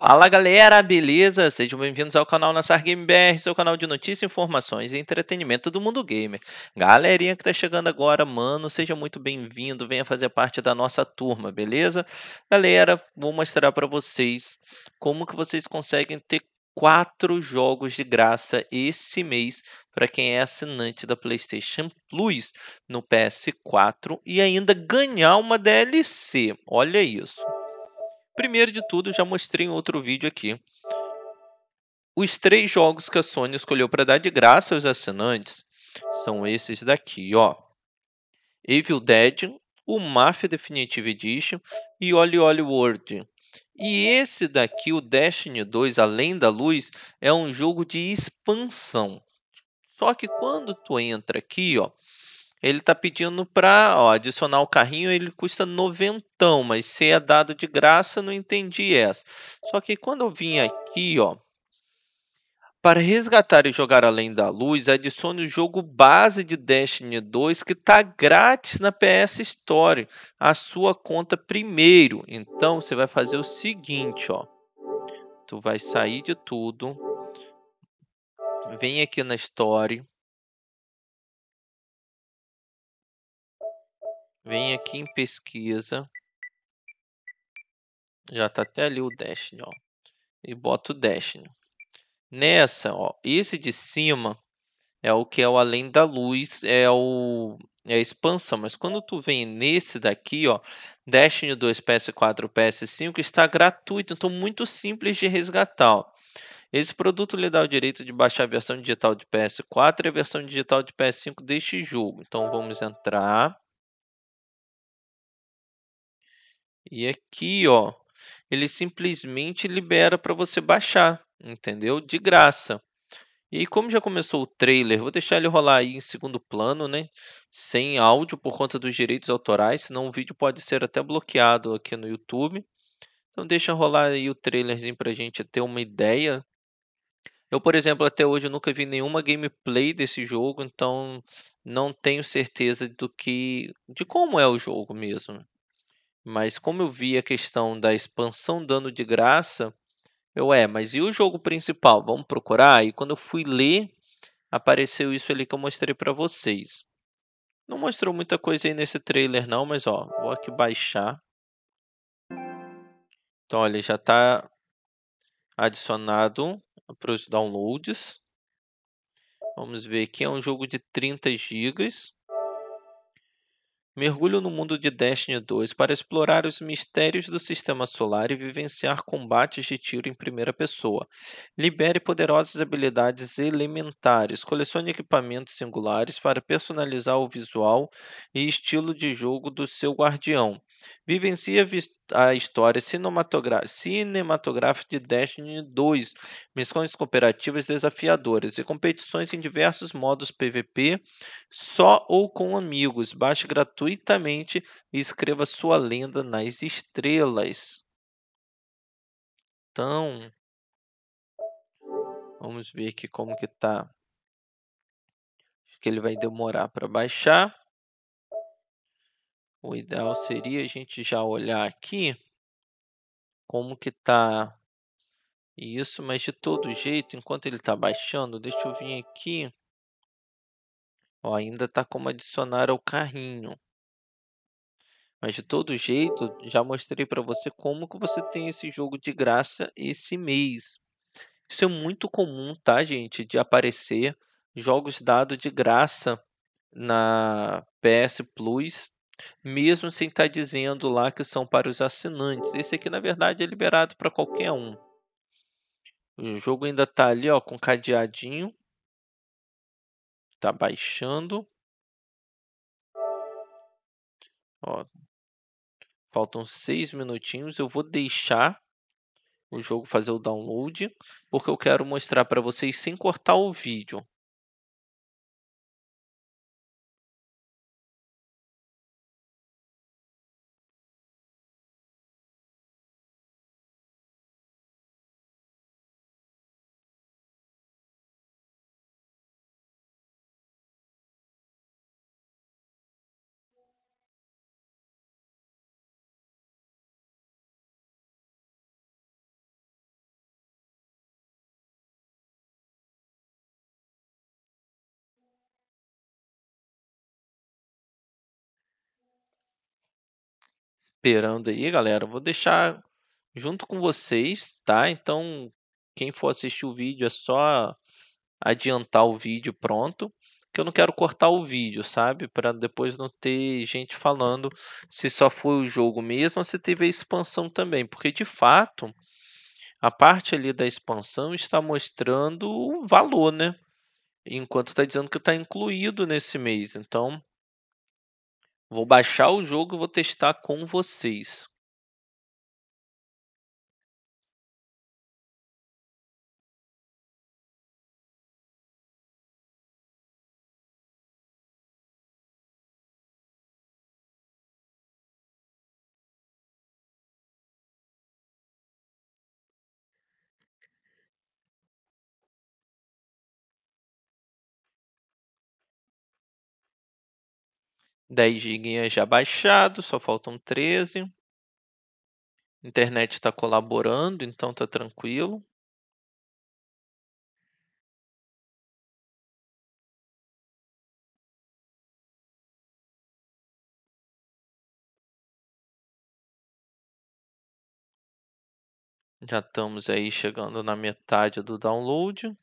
Fala galera, beleza? Sejam bem-vindos ao canal Nassar Game BR, seu canal de notícias, informações e entretenimento do mundo gamer. Galerinha que tá chegando agora, mano, seja muito bem-vindo, venha fazer parte da nossa turma, beleza? Galera, vou mostrar para vocês como que vocês conseguem ter quatro jogos de graça esse mês para quem é assinante da PlayStation Plus no PS4 e ainda ganhar uma DLC. Olha isso. Primeiro de tudo, já mostrei em outro vídeo aqui, os três jogos que a Sony escolheu para dar de graça aos assinantes são esses daqui, ó. Evil Dead, o Mafia Definitive Edition e Oli Oli World. E esse daqui, o Destiny 2, Além da Luz, é um jogo de expansão. Só que quando tu entra aqui, ó, ele tá pedindo para adicionar o carrinho, ele custa noventão, mas se é dado de graça, não entendi essa. Só que quando eu vim aqui, ó, para resgatar e jogar além da luz, adicione o jogo base de Destiny 2 que está grátis na PS Store, a sua conta primeiro. Então você vai fazer o seguinte, ó. Tu vai sair de tudo, vem aqui na Store, Vem aqui em pesquisa. Já tá até ali o Destiny, ó. E bota o Destiny. Nessa, ó, esse de cima é o que é o além da luz, é o é a expansão, mas quando tu vem nesse daqui, ó, Destiny 2 PS4, PS5 está gratuito, então muito simples de resgatar. Ó. Esse produto lhe dá o direito de baixar a versão digital de PS4 e a versão digital de PS5 deste jogo. Então vamos entrar. E aqui, ó, ele simplesmente libera para você baixar, entendeu? De graça. E como já começou o trailer, vou deixar ele rolar aí em segundo plano, né? Sem áudio por conta dos direitos autorais, senão o vídeo pode ser até bloqueado aqui no YouTube. Então deixa rolar aí o trailerzinho pra gente ter uma ideia. Eu, por exemplo, até hoje nunca vi nenhuma gameplay desse jogo, então não tenho certeza do que de como é o jogo mesmo. Mas como eu vi a questão da expansão dando de graça, eu é, mas e o jogo principal? Vamos procurar? E quando eu fui ler, apareceu isso ali que eu mostrei para vocês. Não mostrou muita coisa aí nesse trailer não, mas ó, vou aqui baixar. Então, olha, já está adicionado para os downloads. Vamos ver aqui, é um jogo de 30 GB mergulho no mundo de Destiny 2 para explorar os mistérios do sistema solar e vivenciar combates de tiro em primeira pessoa. Libere poderosas habilidades elementares, colecione equipamentos singulares para personalizar o visual e estilo de jogo do seu guardião. Vivencie a história cinematográfica de Destiny 2, missões cooperativas desafiadoras e competições em diversos modos PVP, só ou com amigos. Baixe gratuito gratuitamente e escreva sua lenda nas estrelas. Então, vamos ver aqui como que tá. Acho que ele vai demorar para baixar. O ideal seria a gente já olhar aqui como que tá isso, mas de todo jeito, enquanto ele está baixando, deixa eu vir aqui. Ó, ainda está como adicionar ao carrinho. Mas de todo jeito, já mostrei para você como que você tem esse jogo de graça esse mês. Isso é muito comum, tá, gente, de aparecer jogos dados de graça na PS Plus, mesmo sem estar tá dizendo lá que são para os assinantes. Esse aqui, na verdade, é liberado para qualquer um. O jogo ainda está ali, ó, com cadeadinho. Tá baixando. Ó, Faltam seis minutinhos. Eu vou deixar o jogo fazer o download, porque eu quero mostrar para vocês sem cortar o vídeo. esperando aí, galera, vou deixar junto com vocês, tá? Então, quem for assistir o vídeo é só adiantar o vídeo pronto, que eu não quero cortar o vídeo, sabe? Para depois não ter gente falando se só foi o jogo mesmo ou se teve a expansão também, porque de fato a parte ali da expansão está mostrando o valor, né? Enquanto está dizendo que está incluído nesse mês, então Vou baixar o jogo e vou testar com vocês. 10 GB já baixado, só faltam 13. A internet está colaborando, então está tranquilo. Já estamos aí chegando na metade do download.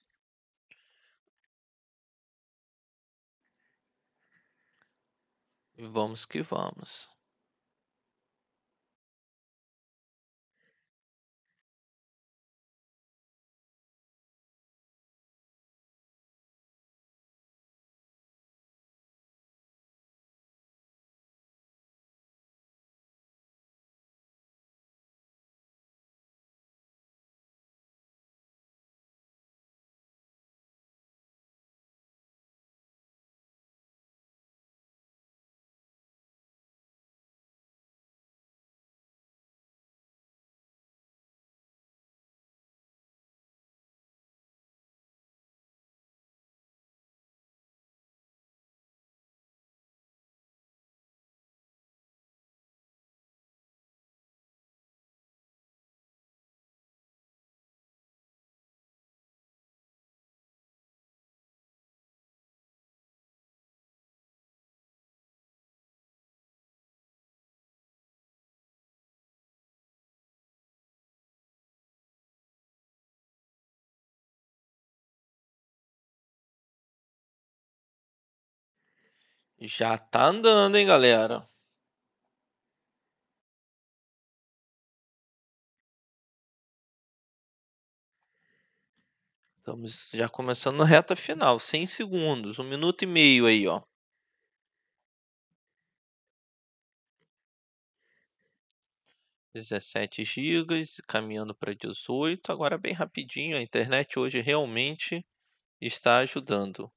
Vamos que vamos. Já tá andando, hein, galera? Estamos já começando na reta final, 100 segundos, um minuto e meio aí, ó. Dezessete gigas, caminhando para 18. Agora bem rapidinho, a internet hoje realmente está ajudando.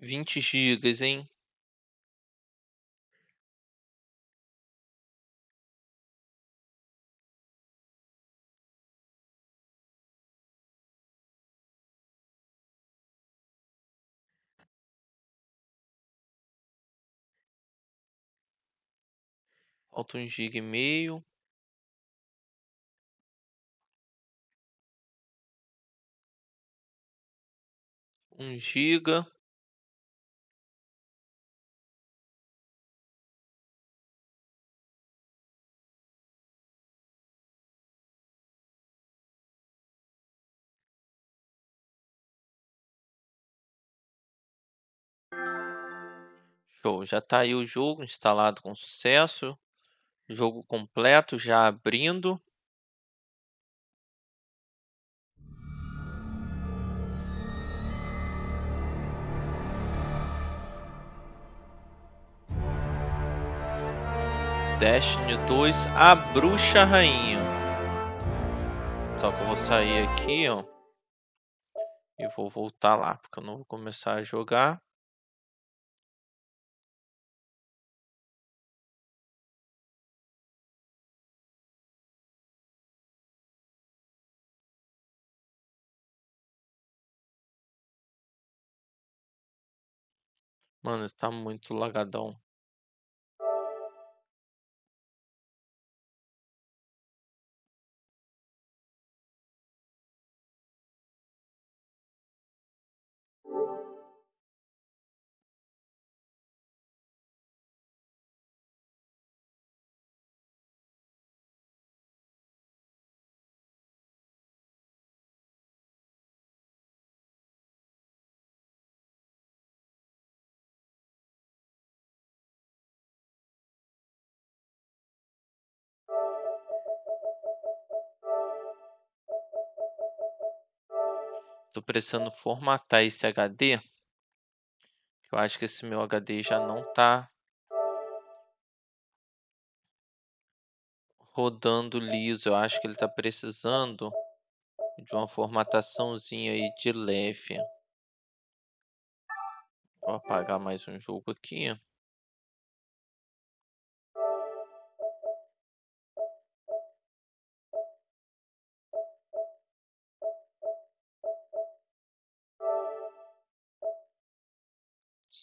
Vinte gigas, hein? Falta um giga e meio. Um giga. Show, já está aí o jogo instalado com sucesso. Jogo completo já abrindo. Destiny 2, a bruxa rainha. Só que eu vou sair aqui, ó. E vou voltar lá, porque eu não vou começar a jogar. Mano, está muito lagadão. Estou precisando formatar esse HD. Eu acho que esse meu HD já não está rodando liso. Eu acho que ele está precisando de uma formataçãozinha aí de leve. Vou apagar mais um jogo aqui.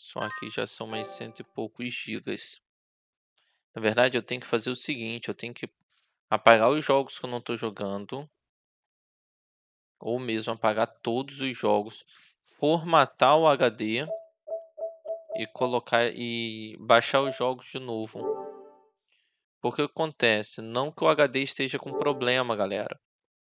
Só aqui já são mais cento e poucos gigas. Na verdade, eu tenho que fazer o seguinte, eu tenho que apagar os jogos que eu não estou jogando. Ou mesmo apagar todos os jogos. Formatar o HD. E colocar e baixar os jogos de novo. Porque o que acontece? Não que o HD esteja com problema, galera.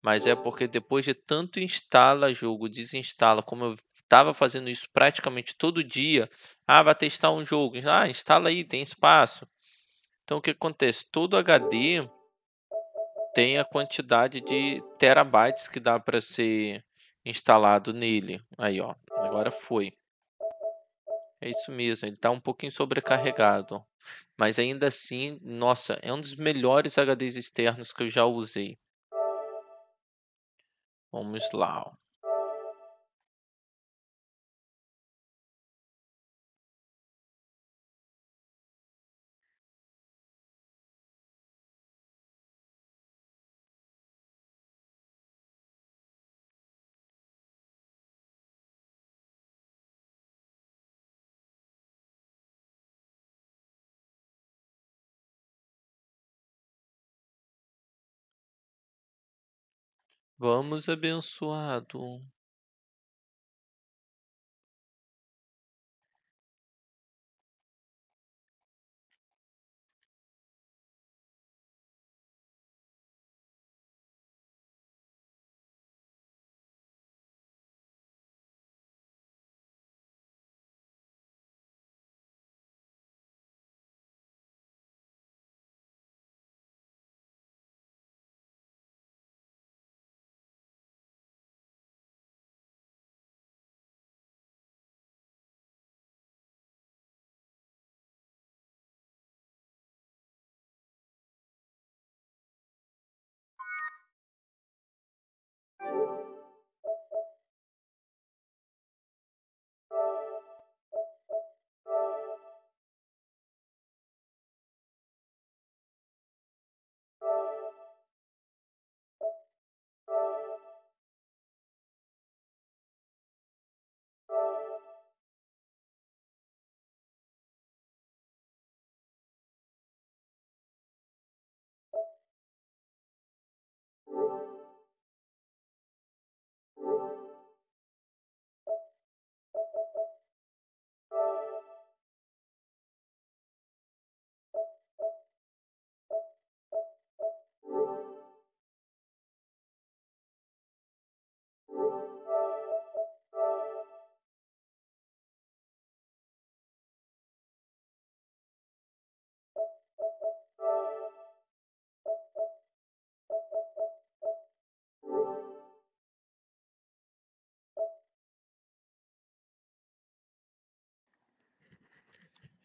Mas é porque depois de tanto instala jogo, desinstala, como eu estava fazendo isso praticamente todo dia. Ah, vai testar um jogo. Ah, instala aí, tem espaço. Então o que acontece? Todo HD tem a quantidade de terabytes que dá para ser instalado nele. Aí, ó, agora foi. É isso mesmo, ele está um pouquinho sobrecarregado. Mas ainda assim, nossa, é um dos melhores HDs externos que eu já usei. Vamos lá. Vamos abençoado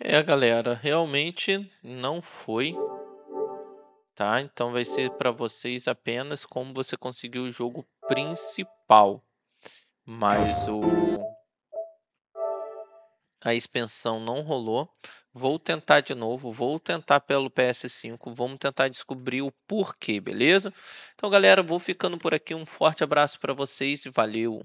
É, galera, realmente não foi, tá? Então vai ser para vocês apenas como você conseguiu o jogo principal. Mas o a expansão não rolou. Vou tentar de novo, vou tentar pelo PS5, vamos tentar descobrir o porquê, beleza? Então, galera, vou ficando por aqui. Um forte abraço para vocês e valeu.